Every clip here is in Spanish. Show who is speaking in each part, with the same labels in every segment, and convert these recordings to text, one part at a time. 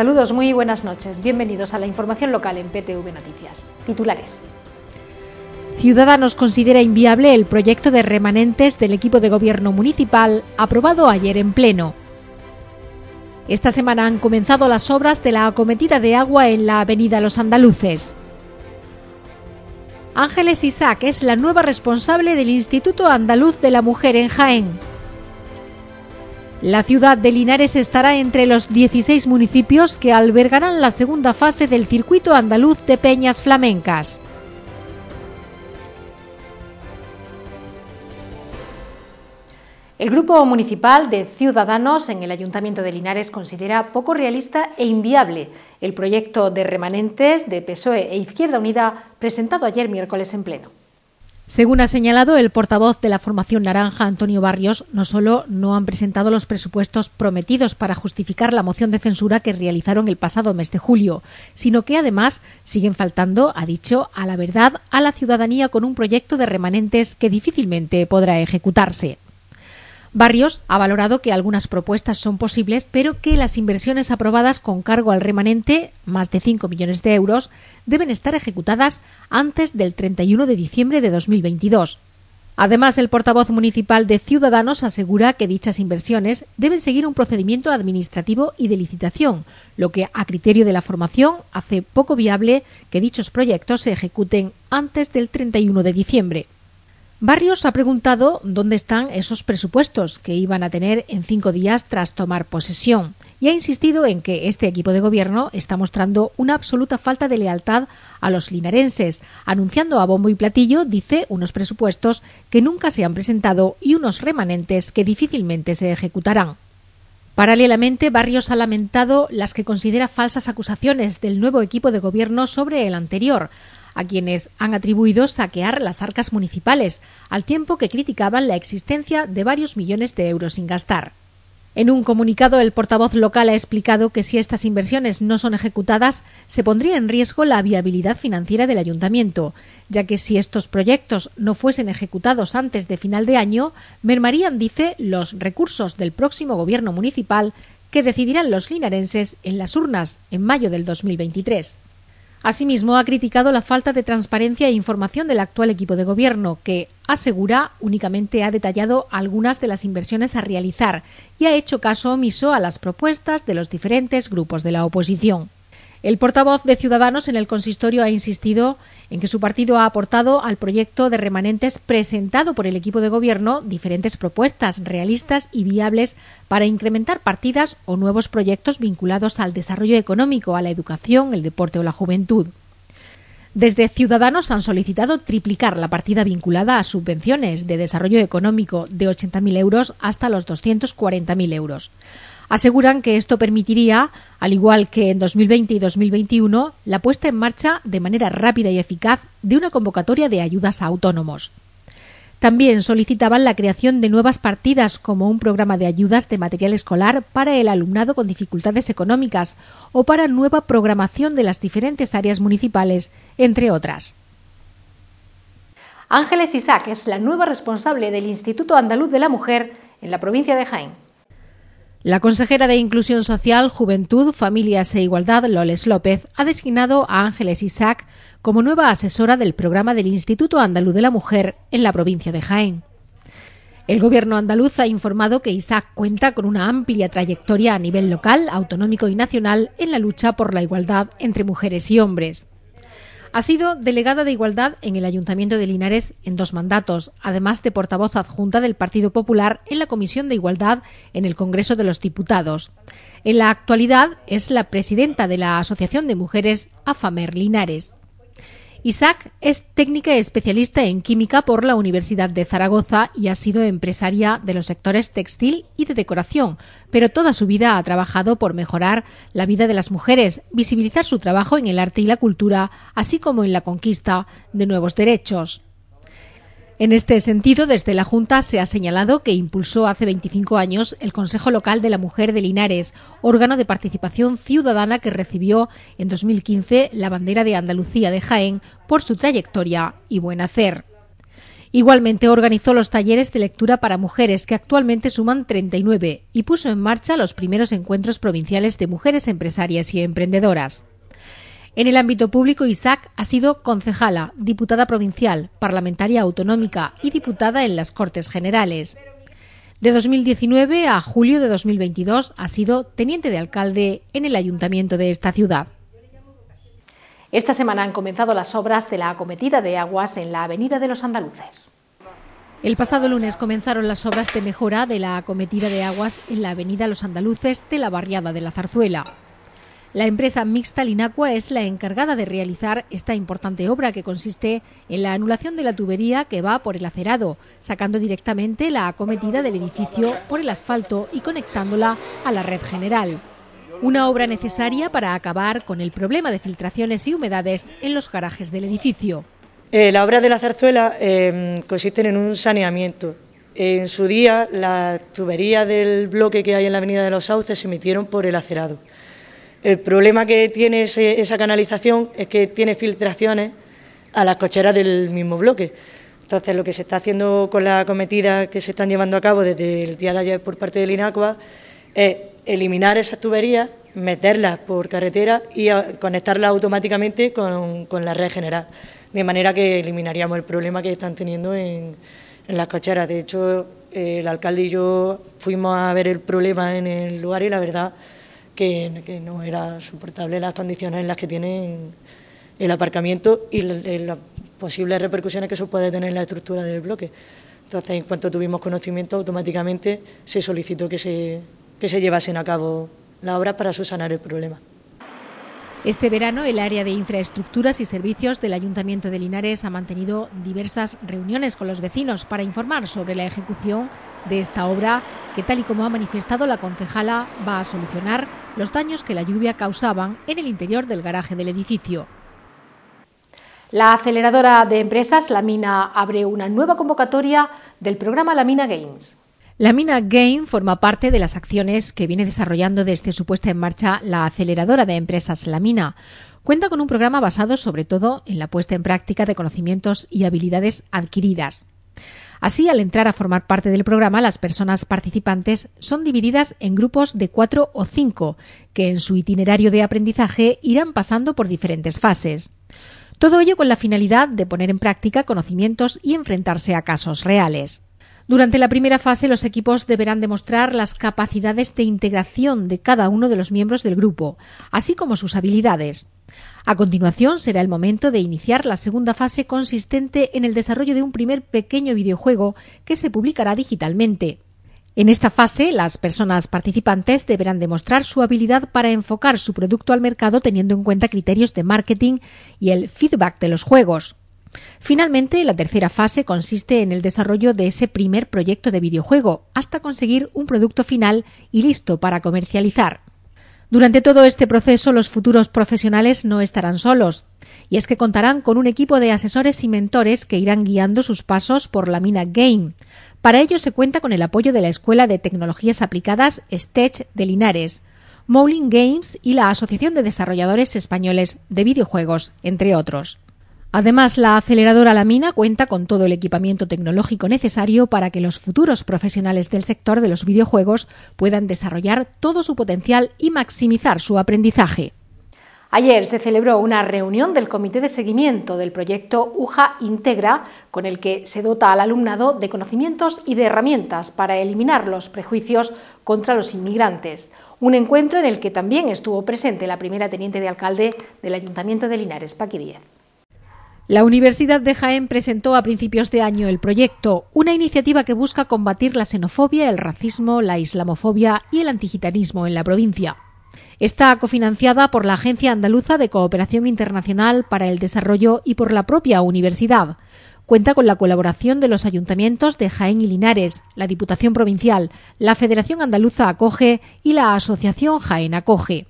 Speaker 1: Saludos, muy buenas noches. Bienvenidos a la información local en PTV Noticias. Titulares. Ciudadanos considera inviable el proyecto de remanentes del equipo de gobierno municipal aprobado ayer en pleno. Esta semana han comenzado las obras de la acometida de agua en la avenida Los Andaluces. Ángeles Isaac es la nueva responsable del Instituto Andaluz de la Mujer en Jaén. La ciudad de Linares estará entre los 16 municipios que albergarán la segunda fase del circuito andaluz de peñas flamencas. El Grupo Municipal de Ciudadanos en el Ayuntamiento de Linares considera poco realista e inviable el proyecto de remanentes de PSOE e Izquierda Unida presentado ayer miércoles en pleno. Según ha señalado el portavoz de la formación naranja, Antonio Barrios, no solo no han presentado los presupuestos prometidos para justificar la moción de censura que realizaron el pasado mes de julio, sino que además siguen faltando, ha dicho, a la verdad a la ciudadanía con un proyecto de remanentes que difícilmente podrá ejecutarse. Barrios ha valorado que algunas propuestas son posibles, pero que las inversiones aprobadas con cargo al remanente, más de 5 millones de euros, deben estar ejecutadas antes del 31 de diciembre de 2022. Además, el portavoz municipal de Ciudadanos asegura que dichas inversiones deben seguir un procedimiento administrativo y de licitación, lo que, a criterio de la formación, hace poco viable que dichos proyectos se ejecuten antes del 31 de diciembre. Barrios ha preguntado dónde están esos presupuestos que iban a tener en cinco días tras tomar posesión y ha insistido en que este equipo de gobierno está mostrando una absoluta falta de lealtad a los linarenses, anunciando a bombo y platillo, dice, unos presupuestos que nunca se han presentado y unos remanentes que difícilmente se ejecutarán. Paralelamente, Barrios ha lamentado las que considera falsas acusaciones del nuevo equipo de gobierno sobre el anterior, a quienes han atribuido saquear las arcas municipales, al tiempo que criticaban la existencia de varios millones de euros sin gastar. En un comunicado, el portavoz local ha explicado que si estas inversiones no son ejecutadas, se pondría en riesgo la viabilidad financiera del ayuntamiento, ya que si estos proyectos no fuesen ejecutados antes de final de año, mermarían, dice, los recursos del próximo gobierno municipal que decidirán los linarenses en las urnas en mayo del 2023. Asimismo, ha criticado la falta de transparencia e información del actual equipo de gobierno, que, asegura, únicamente ha detallado algunas de las inversiones a realizar y ha hecho caso omiso a las propuestas de los diferentes grupos de la oposición. El portavoz de Ciudadanos en el consistorio ha insistido en que su partido ha aportado al proyecto de remanentes presentado por el equipo de gobierno diferentes propuestas realistas y viables para incrementar partidas o nuevos proyectos vinculados al desarrollo económico, a la educación, el deporte o la juventud. Desde Ciudadanos han solicitado triplicar la partida vinculada a subvenciones de desarrollo económico de 80.000 euros hasta los 240.000 euros aseguran que esto permitiría, al igual que en 2020 y 2021, la puesta en marcha de manera rápida y eficaz de una convocatoria de ayudas a autónomos. También solicitaban la creación de nuevas partidas como un programa de ayudas de material escolar para el alumnado con dificultades económicas o para nueva programación de las diferentes áreas municipales, entre otras. Ángeles Isaac es la nueva responsable del Instituto Andaluz de la Mujer en la provincia de Jaén. La consejera de Inclusión Social, Juventud, Familias e Igualdad, Loles López, ha designado a Ángeles Isaac como nueva asesora del programa del Instituto Andaluz de la Mujer en la provincia de Jaén. El gobierno andaluz ha informado que Isaac cuenta con una amplia trayectoria a nivel local, autonómico y nacional en la lucha por la igualdad entre mujeres y hombres. Ha sido delegada de Igualdad en el Ayuntamiento de Linares en dos mandatos, además de portavoz adjunta del Partido Popular en la Comisión de Igualdad en el Congreso de los Diputados. En la actualidad es la presidenta de la Asociación de Mujeres AFAMER Linares. Isaac es técnica y especialista en química por la Universidad de Zaragoza y ha sido empresaria de los sectores textil y de decoración, pero toda su vida ha trabajado por mejorar la vida de las mujeres, visibilizar su trabajo en el arte y la cultura, así como en la conquista de nuevos derechos. En este sentido, desde la Junta se ha señalado que impulsó hace 25 años el Consejo Local de la Mujer de Linares, órgano de participación ciudadana que recibió en 2015 la bandera de Andalucía de Jaén por su trayectoria y buen hacer. Igualmente organizó los talleres de lectura para mujeres que actualmente suman 39 y puso en marcha los primeros encuentros provinciales de mujeres empresarias y emprendedoras. En el ámbito público, Isaac ha sido concejala, diputada provincial, parlamentaria autonómica y diputada en las Cortes Generales. De 2019 a julio de 2022 ha sido teniente de alcalde en el ayuntamiento de esta ciudad. Esta semana han comenzado las obras de la acometida de aguas en la Avenida de los Andaluces. El pasado lunes comenzaron las obras de mejora de la acometida de aguas en la Avenida Los Andaluces de la barriada de la Zarzuela. La empresa mixta Linacua es la encargada de realizar esta importante obra que consiste en la anulación de la tubería que va por el acerado, sacando directamente la acometida del edificio por el asfalto y conectándola a la red general. Una obra necesaria para acabar con el problema de filtraciones y humedades en los garajes del
Speaker 2: edificio. Eh, la obra de la zarzuela eh, consiste en un saneamiento. En su día, las tuberías del bloque que hay en la Avenida de los Sauces se emitieron por el acerado el problema que tiene esa canalización es que tiene filtraciones a las cocheras del mismo bloque. Entonces, lo que se está haciendo con las cometidas que se están llevando a cabo desde el día de ayer por parte del INACUA es eliminar esas tuberías, meterlas por carretera y conectarlas automáticamente con, la red general, de manera que eliminaríamos el problema que están teniendo en las cocheras. De hecho, el alcalde y yo fuimos a ver el problema en el lugar y la verdad que, no era soportable las condiciones en las que tienen el aparcamiento y eh, las posibles repercusiones que eso puede tener en la estructura del bloque. Entonces, en cuanto tuvimos conocimiento, automáticamente se solicitó que se, que se llevasen a cabo la obra... para subsanar el problema.
Speaker 1: Este verano, el área de infraestructuras y servicios del Ayuntamiento de Linares ha mantenido diversas reuniones con los vecinos para informar sobre la ejecución de esta obra, que tal y como ha manifestado la concejala, va a solucionar los daños que la lluvia causaban en el interior del garaje del edificio. La aceleradora de empresas, La Mina, abre una nueva convocatoria del programa La Mina Games. La mina Game forma parte de las acciones que viene desarrollando desde este su puesta en marcha la aceleradora de empresas La Mina. Cuenta con un programa basado sobre todo en la puesta en práctica de conocimientos y habilidades adquiridas. Así, al entrar a formar parte del programa, las personas participantes son divididas en grupos de cuatro o cinco, que en su itinerario de aprendizaje irán pasando por diferentes fases. Todo ello con la finalidad de poner en práctica conocimientos y enfrentarse a casos reales. Durante la primera fase, los equipos deberán demostrar las capacidades de integración de cada uno de los miembros del grupo, así como sus habilidades. A continuación será el momento de iniciar la segunda fase consistente en el desarrollo de un primer pequeño videojuego que se publicará digitalmente. En esta fase, las personas participantes deberán demostrar su habilidad para enfocar su producto al mercado teniendo en cuenta criterios de marketing y el feedback de los juegos. Finalmente, la tercera fase consiste en el desarrollo de ese primer proyecto de videojuego hasta conseguir un producto final y listo para comercializar. Durante todo este proceso los futuros profesionales no estarán solos, y es que contarán con un equipo de asesores y mentores que irán guiando sus pasos por la mina Game. Para ello se cuenta con el apoyo de la Escuela de Tecnologías Aplicadas STECH de Linares, Mowling Games y la Asociación de Desarrolladores Españoles de Videojuegos, entre otros. Además, la aceleradora La Mina cuenta con todo el equipamiento tecnológico necesario para que los futuros profesionales del sector de los videojuegos puedan desarrollar todo su potencial y maximizar su aprendizaje. Ayer se celebró una reunión del Comité de Seguimiento del proyecto UJA Integra, con el que se dota al alumnado de conocimientos y de herramientas para eliminar los prejuicios contra los inmigrantes. Un encuentro en el que también estuvo presente la primera teniente de alcalde del Ayuntamiento de Linares, Paqui la Universidad de Jaén presentó a principios de año el proyecto, una iniciativa que busca combatir la xenofobia, el racismo, la islamofobia y el antigitanismo en la provincia. Está cofinanciada por la Agencia Andaluza de Cooperación Internacional para el Desarrollo y por la propia universidad. Cuenta con la colaboración de los ayuntamientos de Jaén y Linares, la Diputación Provincial, la Federación Andaluza Acoge y la Asociación Jaén Acoge.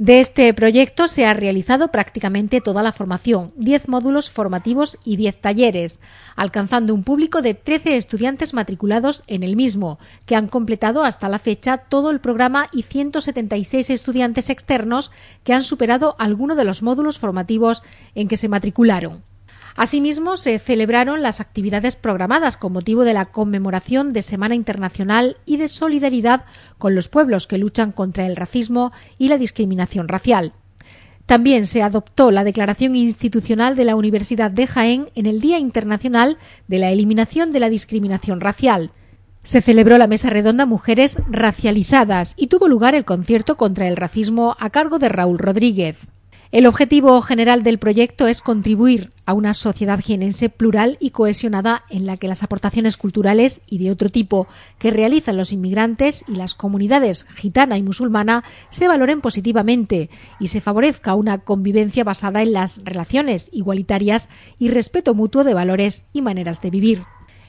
Speaker 1: De este proyecto se ha realizado prácticamente toda la formación, diez módulos formativos y diez talleres, alcanzando un público de 13 estudiantes matriculados en el mismo, que han completado hasta la fecha todo el programa y 176 estudiantes externos que han superado alguno de los módulos formativos en que se matricularon. Asimismo, se celebraron las actividades programadas con motivo de la conmemoración de Semana Internacional y de solidaridad con los pueblos que luchan contra el racismo y la discriminación racial. También se adoptó la declaración institucional de la Universidad de Jaén en el Día Internacional de la Eliminación de la Discriminación Racial. Se celebró la mesa redonda Mujeres Racializadas y tuvo lugar el concierto contra el racismo a cargo de Raúl Rodríguez. El objetivo general del proyecto es contribuir a una sociedad jienense plural y cohesionada en la que las aportaciones culturales y de otro tipo que realizan los inmigrantes y las comunidades gitana y musulmana se valoren positivamente y se favorezca una convivencia basada en las relaciones igualitarias y respeto mutuo de valores y maneras de vivir.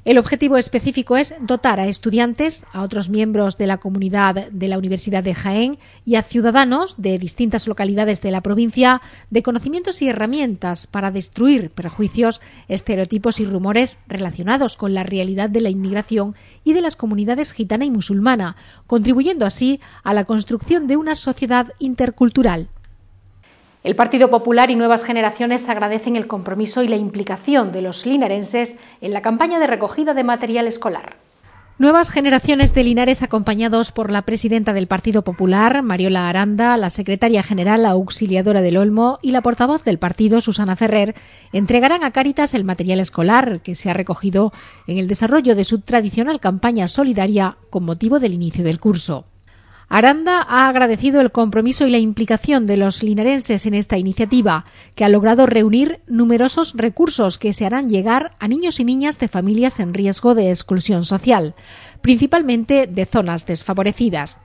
Speaker 1: El objetivo específico es dotar a estudiantes, a otros miembros de la comunidad de la Universidad de Jaén y a ciudadanos de distintas localidades de la provincia de conocimientos y herramientas para destruir prejuicios, estereotipos y rumores relacionados con la realidad de la inmigración y de las comunidades gitana y musulmana, contribuyendo así a la construcción de una sociedad intercultural. El Partido Popular y Nuevas Generaciones agradecen el compromiso y la implicación de los linarenses en la campaña de recogida de material escolar. Nuevas generaciones de Linares acompañados por la presidenta del Partido Popular, Mariola Aranda, la secretaria general auxiliadora del Olmo y la portavoz del partido, Susana Ferrer, entregarán a Cáritas el material escolar que se ha recogido en el desarrollo de su tradicional campaña solidaria con motivo del inicio del curso. Aranda ha agradecido el compromiso y la implicación de los linarenses en esta iniciativa, que ha logrado reunir numerosos recursos que se harán llegar a niños y niñas de familias en riesgo de exclusión social, principalmente de zonas desfavorecidas.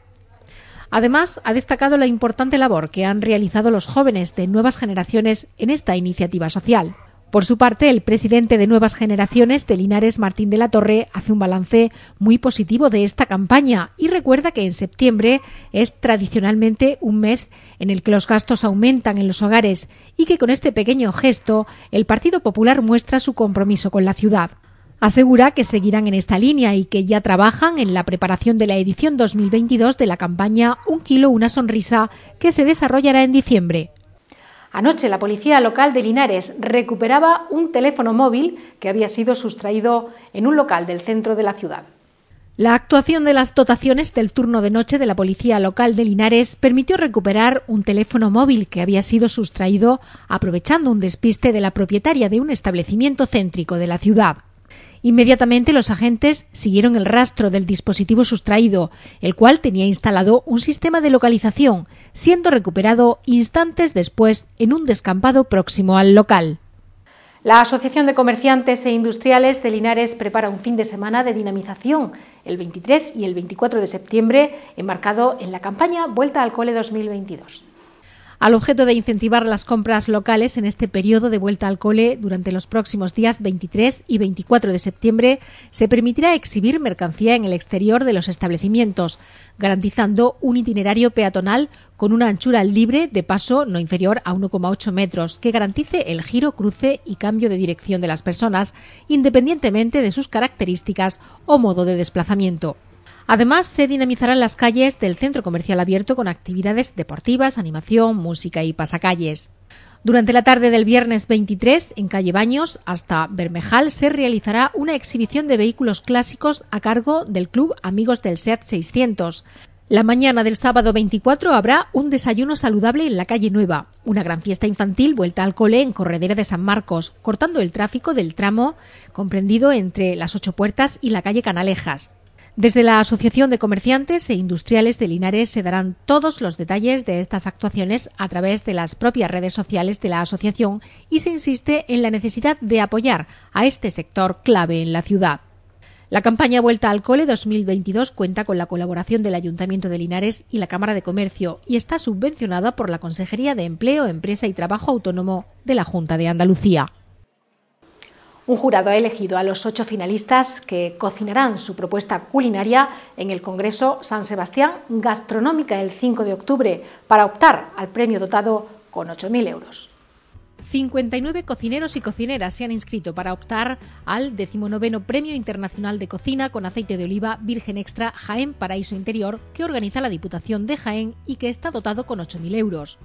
Speaker 1: Además, ha destacado la importante labor que han realizado los jóvenes de nuevas generaciones en esta iniciativa social. Por su parte, el presidente de Nuevas Generaciones de Linares, Martín de la Torre, hace un balance muy positivo de esta campaña y recuerda que en septiembre es tradicionalmente un mes en el que los gastos aumentan en los hogares y que con este pequeño gesto el Partido Popular muestra su compromiso con la ciudad. Asegura que seguirán en esta línea y que ya trabajan en la preparación de la edición 2022 de la campaña Un kilo, una sonrisa, que se desarrollará en diciembre. Anoche la policía local de Linares recuperaba un teléfono móvil que había sido sustraído en un local del centro de la ciudad. La actuación de las dotaciones del turno de noche de la Policía Local de Linares permitió recuperar un teléfono móvil que había sido sustraído aprovechando un despiste de la propietaria de un establecimiento céntrico de la ciudad. Inmediatamente los agentes siguieron el rastro del dispositivo sustraído, el cual tenía instalado un sistema de localización, siendo recuperado instantes después en un descampado próximo al local. La Asociación de Comerciantes e Industriales de Linares prepara un fin de semana de dinamización el 23 y el 24 de septiembre, enmarcado en la campaña Vuelta al Cole 2022 al objeto de incentivar las compras locales en este periodo de vuelta al cole durante los próximos días 23 y 24 de septiembre, se permitirá exhibir mercancía en el exterior de los establecimientos, garantizando un itinerario peatonal con una anchura libre de paso no inferior a 1,8 metros, que garantice el giro, cruce y cambio de dirección de las personas, independientemente de sus características o modo de desplazamiento. Además, se dinamizarán las calles del centro comercial abierto con actividades deportivas, animación, música y pasacalles. Durante la tarde del viernes 23, en calle Baños hasta Bermejal, se realizará una exhibición de vehículos clásicos a cargo del club Amigos del SEAT 600. La mañana del sábado 24 habrá un desayuno saludable en la calle Nueva, una gran fiesta infantil vuelta al cole en Corredera de San Marcos, cortando el tráfico del tramo comprendido entre las Ocho Puertas y la calle Canalejas. Desde la Asociación de Comerciantes e Industriales de Linares se darán todos los detalles de estas actuaciones a través de las propias redes sociales de la asociación y se insiste en la necesidad de apoyar a este sector clave en la ciudad. La campaña Vuelta al Cole 2022 cuenta con la colaboración del Ayuntamiento de Linares y la Cámara de Comercio y está subvencionada por la Consejería de Empleo, Empresa y Trabajo Autónomo de la Junta de Andalucía. Un jurado ha elegido a los ocho finalistas que cocinarán su propuesta culinaria en el Congreso San Sebastián Gastronómica el 5 de octubre para optar al premio dotado con 8.000 euros. 59 cocineros y cocineras se han inscrito para optar al 19 Premio Internacional de Cocina con aceite de oliva virgen extra Jaén Paraíso Interior que organiza la Diputación de Jaén y que está dotado con 8.000 euros.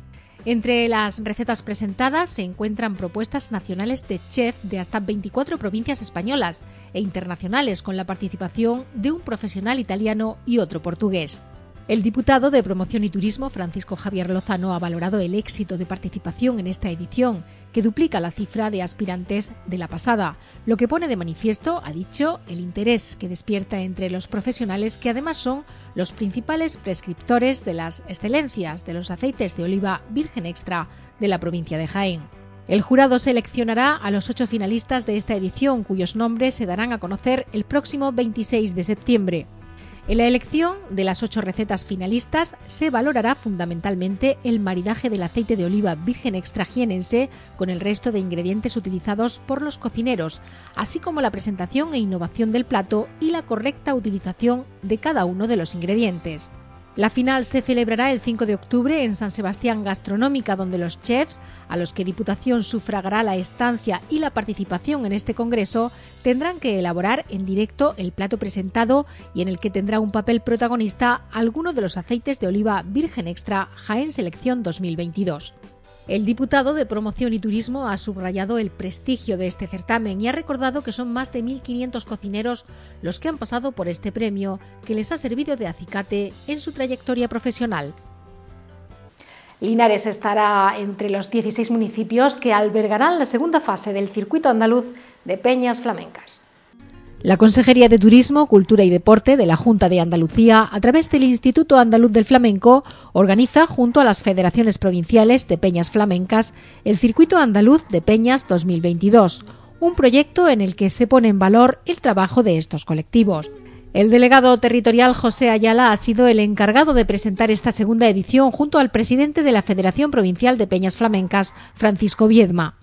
Speaker 1: Entre las recetas presentadas se encuentran propuestas nacionales de chef de hasta 24 provincias españolas e internacionales con la participación de un profesional italiano y otro portugués. El diputado de Promoción y Turismo, Francisco Javier Lozano, ha valorado el éxito de participación en esta edición, que duplica la cifra de aspirantes de la pasada, lo que pone de manifiesto, ha dicho, el interés que despierta entre los profesionales que además son los principales prescriptores de las excelencias de los aceites de oliva virgen extra de la provincia de Jaén. El jurado seleccionará a los ocho finalistas de esta edición, cuyos nombres se darán a conocer el próximo 26 de septiembre. En la elección de las ocho recetas finalistas se valorará fundamentalmente el maridaje del aceite de oliva virgen extrajienense con el resto de ingredientes utilizados por los cocineros, así como la presentación e innovación del plato y la correcta utilización de cada uno de los ingredientes. La final se celebrará el 5 de octubre en San Sebastián Gastronómica, donde los chefs, a los que Diputación sufragará la estancia y la participación en este congreso, tendrán que elaborar en directo el plato presentado y en el que tendrá un papel protagonista alguno de los aceites de oliva virgen extra Jaén Selección 2022. El diputado de Promoción y Turismo ha subrayado el prestigio de este certamen y ha recordado que son más de 1.500 cocineros los que han pasado por este premio, que les ha servido de acicate en su trayectoria profesional. Linares estará entre los 16 municipios que albergarán la segunda fase del circuito andaluz de Peñas Flamencas. La Consejería de Turismo, Cultura y Deporte de la Junta de Andalucía, a través del Instituto Andaluz del Flamenco, organiza junto a las federaciones provinciales de peñas flamencas el Circuito Andaluz de Peñas 2022, un proyecto en el que se pone en valor el trabajo de estos colectivos. El delegado territorial José Ayala ha sido el encargado de presentar esta segunda edición junto al presidente de la Federación Provincial de Peñas Flamencas, Francisco Viedma.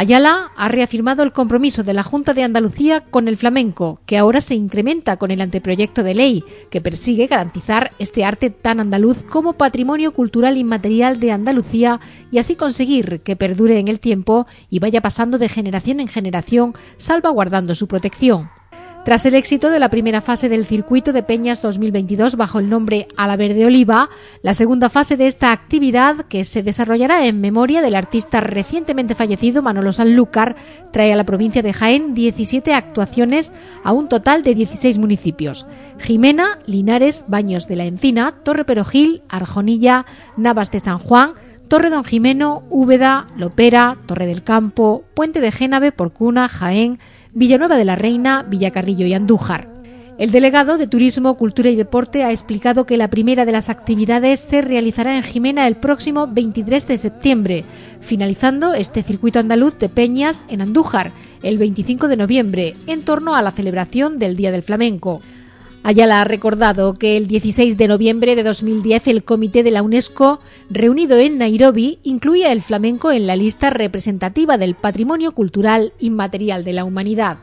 Speaker 1: Ayala ha reafirmado el compromiso de la Junta de Andalucía con el flamenco, que ahora se incrementa con el anteproyecto de ley, que persigue garantizar este arte tan andaluz como patrimonio cultural inmaterial de Andalucía y así conseguir que perdure en el tiempo y vaya pasando de generación en generación, salvaguardando su protección. Tras el éxito de la primera fase del circuito de Peñas 2022 bajo el nombre A la Verde Oliva, la segunda fase de esta actividad, que se desarrollará en memoria del artista recientemente fallecido Manolo Sanlúcar, trae a la provincia de Jaén 17 actuaciones a un total de 16 municipios. Jimena, Linares, Baños de la Encina, Torre Perojil, Arjonilla, Navas de San Juan, Torre Don Jimeno, Úbeda, Lopera, Torre del Campo, Puente de Génave, Porcuna, Jaén, Villanueva de la Reina, Villacarrillo y Andújar. El delegado de Turismo, Cultura y Deporte ha explicado que la primera de las actividades se realizará en Jimena el próximo 23 de septiembre, finalizando este circuito andaluz de Peñas en Andújar el 25 de noviembre, en torno a la celebración del Día del Flamenco. Ayala ha recordado que el 16 de noviembre de 2010 el Comité de la UNESCO, reunido en Nairobi, incluía el flamenco en la lista representativa del patrimonio cultural inmaterial de la humanidad.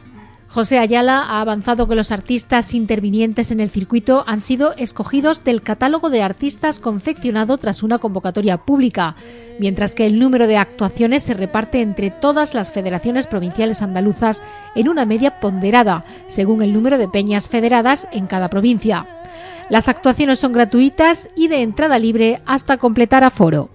Speaker 1: José Ayala ha avanzado que los artistas intervinientes en el circuito han sido escogidos del catálogo de artistas confeccionado tras una convocatoria pública, mientras que el número de actuaciones se reparte entre todas las federaciones provinciales andaluzas en una media ponderada, según el número de peñas federadas en cada provincia. Las actuaciones son gratuitas y de entrada libre hasta completar aforo.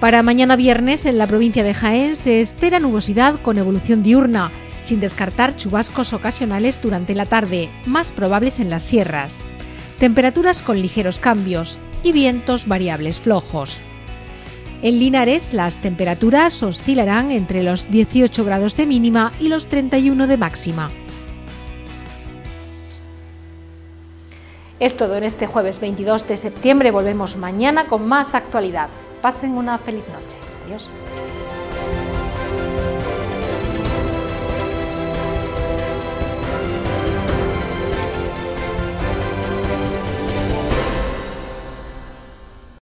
Speaker 1: Para mañana viernes en la provincia de Jaén se espera nubosidad con evolución diurna, sin descartar chubascos ocasionales durante la tarde, más probables en las sierras. Temperaturas con ligeros cambios y vientos variables flojos. En Linares las temperaturas oscilarán entre los 18 grados de mínima y los 31 de máxima. Es todo en este jueves 22 de septiembre. Volvemos mañana con más actualidad. Pasen una feliz noche. Adiós.